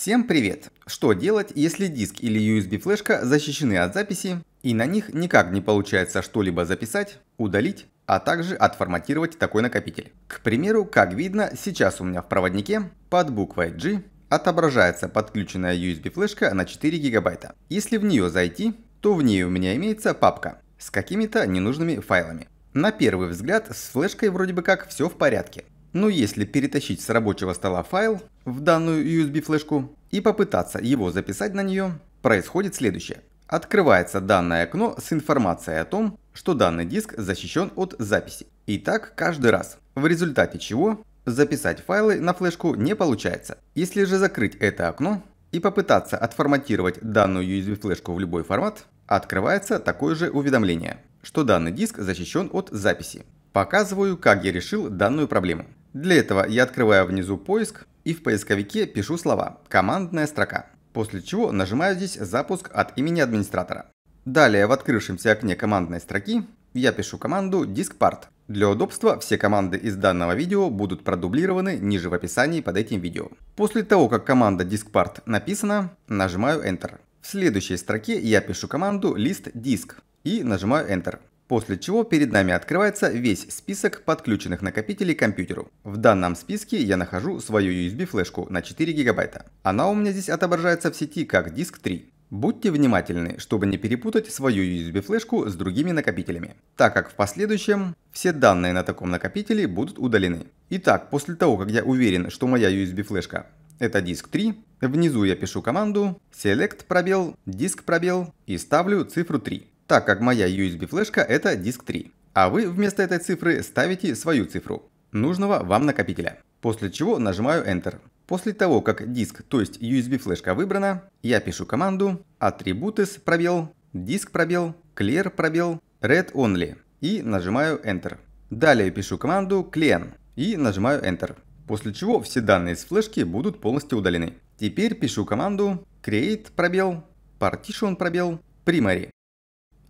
Всем привет! Что делать, если диск или USB-флешка защищены от записи и на них никак не получается что-либо записать, удалить, а также отформатировать такой накопитель? К примеру, как видно, сейчас у меня в проводнике под буквой G отображается подключенная USB-флешка на 4 гигабайта. Если в нее зайти, то в ней у меня имеется папка с какими-то ненужными файлами. На первый взгляд с флешкой вроде бы как все в порядке. Но ну, если перетащить с рабочего стола файл в данную USB-флешку и попытаться его записать на нее, происходит следующее. Открывается данное окно с информацией о том, что данный диск защищен от записи. И так каждый раз, в результате чего записать файлы на флешку не получается. Если же закрыть это окно и попытаться отформатировать данную USB-флешку в любой формат, открывается такое же уведомление, что данный диск защищен от записи. Показываю, как я решил данную проблему. Для этого я открываю внизу поиск и в поисковике пишу слова «командная строка», после чего нажимаю здесь «Запуск от имени администратора». Далее в открывшемся окне командной строки я пишу команду diskpart. Для удобства все команды из данного видео будут продублированы ниже в описании под этим видео. После того, как команда diskpart написана, нажимаю Enter. В следующей строке я пишу команду list disk и нажимаю Enter после чего перед нами открывается весь список подключенных накопителей к компьютеру. В данном списке я нахожу свою USB-флешку на 4 гигабайта. Она у меня здесь отображается в сети как диск 3. Будьте внимательны, чтобы не перепутать свою USB-флешку с другими накопителями, так как в последующем все данные на таком накопителе будут удалены. Итак, после того, как я уверен, что моя USB-флешка это диск 3, внизу я пишу команду select пробел, диск пробел и ставлю цифру 3 так как моя USB-флешка это диск 3. А вы вместо этой цифры ставите свою цифру нужного вам накопителя. После чего нажимаю Enter. После того, как диск, то есть USB-флешка выбрана, я пишу команду attributes пробел, диск пробел, clear пробел, read only и нажимаю Enter. Далее пишу команду clean и нажимаю Enter. После чего все данные с флешки будут полностью удалены. Теперь пишу команду create пробел, partition пробел, primary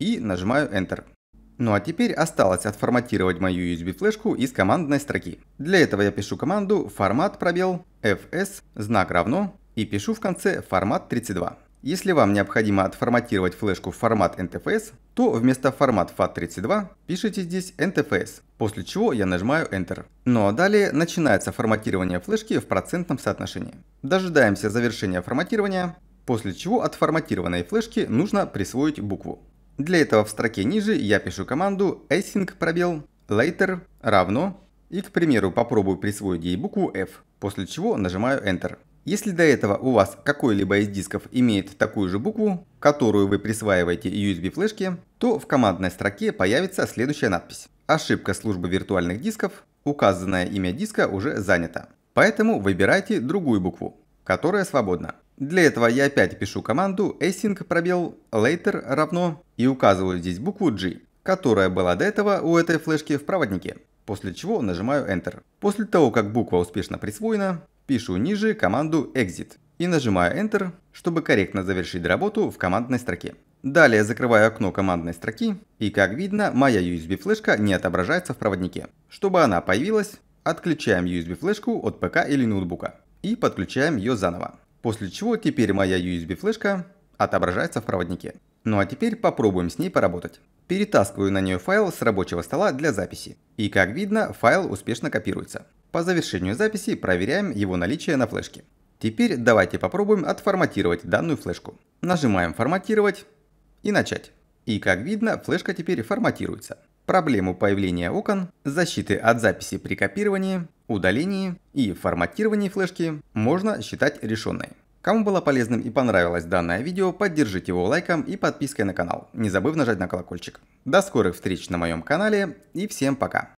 и нажимаю Enter. Ну а теперь осталось отформатировать мою USB флешку из командной строки. Для этого я пишу команду формат пробел fs знак равно и пишу в конце формат 32. Если вам необходимо отформатировать флешку в формат NTFS, то вместо формат FAT32 пишите здесь NTFS, после чего я нажимаю Enter. Ну а далее начинается форматирование флешки в процентном соотношении. Дожидаемся завершения форматирования, после чего от форматированной флешки нужно присвоить букву. Для этого в строке ниже я пишу команду async пробел later равно и, к примеру, попробую присвоить ей букву F, после чего нажимаю Enter. Если до этого у вас какой-либо из дисков имеет такую же букву, которую вы присваиваете USB флешке, то в командной строке появится следующая надпись. Ошибка службы виртуальных дисков, указанное имя диска уже занято. Поэтому выбирайте другую букву, которая свободна. Для этого я опять пишу команду async пробел later равно и указываю здесь букву G, которая была до этого у этой флешки в проводнике, после чего нажимаю Enter. После того, как буква успешно присвоена, пишу ниже команду Exit и нажимаю Enter, чтобы корректно завершить работу в командной строке. Далее закрываю окно командной строки, и как видно, моя USB-флешка не отображается в проводнике. Чтобы она появилась, отключаем USB-флешку от ПК или ноутбука и подключаем ее заново. После чего теперь моя USB-флешка отображается в проводнике. Ну а теперь попробуем с ней поработать. Перетаскиваю на нее файл с рабочего стола для записи. И как видно, файл успешно копируется. По завершению записи проверяем его наличие на флешке. Теперь давайте попробуем отформатировать данную флешку. Нажимаем «Форматировать» и «Начать». И как видно, флешка теперь форматируется. Проблему появления окон, защиты от записи при копировании, удалении и форматировании флешки можно считать решенной. Кому было полезным и понравилось данное видео, поддержите его лайком и подпиской на канал, не забыв нажать на колокольчик. До скорых встреч на моем канале и всем пока!